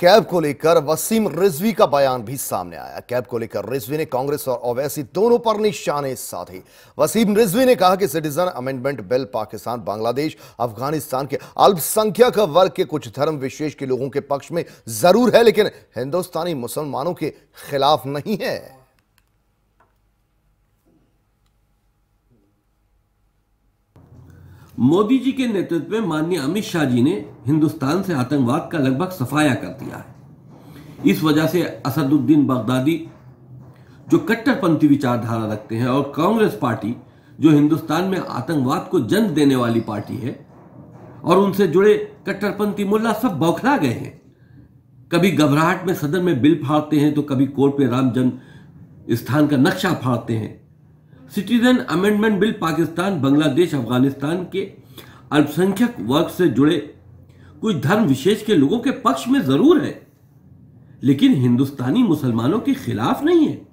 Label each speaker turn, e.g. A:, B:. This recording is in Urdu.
A: کیب کو لے کر وسیم کا بیان بھی سامنے آیا کیب کو لے کر رزوی نے کانگریس اور اویسی دونوں پر نشانے سادی وسیم رضوی نے کہا کہ citizen amendment bill Pakistan Bangladesh Afghanistan کے سنکھیا کا ورک کے کچھ دھرم وشیش کے لوگوں کے پکش میں ضرور ہے لیکن ہندوستانی مسلمانوں کے خلاف نہیں ہے
B: مودی جی کے نیتو میں ماننی امت شاہ جی نے ہندوستان سے آتنکواد کا لگ بھگ صفایا کر دیا ہے اس وجہ سے اسد الدین بغدادی جو کٹر دھارا رکھتے ہیں اور کانگریس پارٹی جو ہندوستان میں آتکواد کو جنگ دینے والی پارٹی ہے اور ان سے جڑے کٹر پنتی ملا سب بوکھلا گئے ہیں کبھی گھبراہٹ میں صدر میں بل پھاڑتے ہیں تو کبھی کورٹ پہ رام جنم استھان کا نقشہ پھاڑتے ہیں citizen amendment bill Pakistan Bangladesh Afghanistan کے الپسنکھ ورک سے جڑے کچھ دھرم وشیش کے لوگوں کے پکش میں ضرور ہے لیکن ہندوستانی مسلمانوں کے خلاف نہیں ہے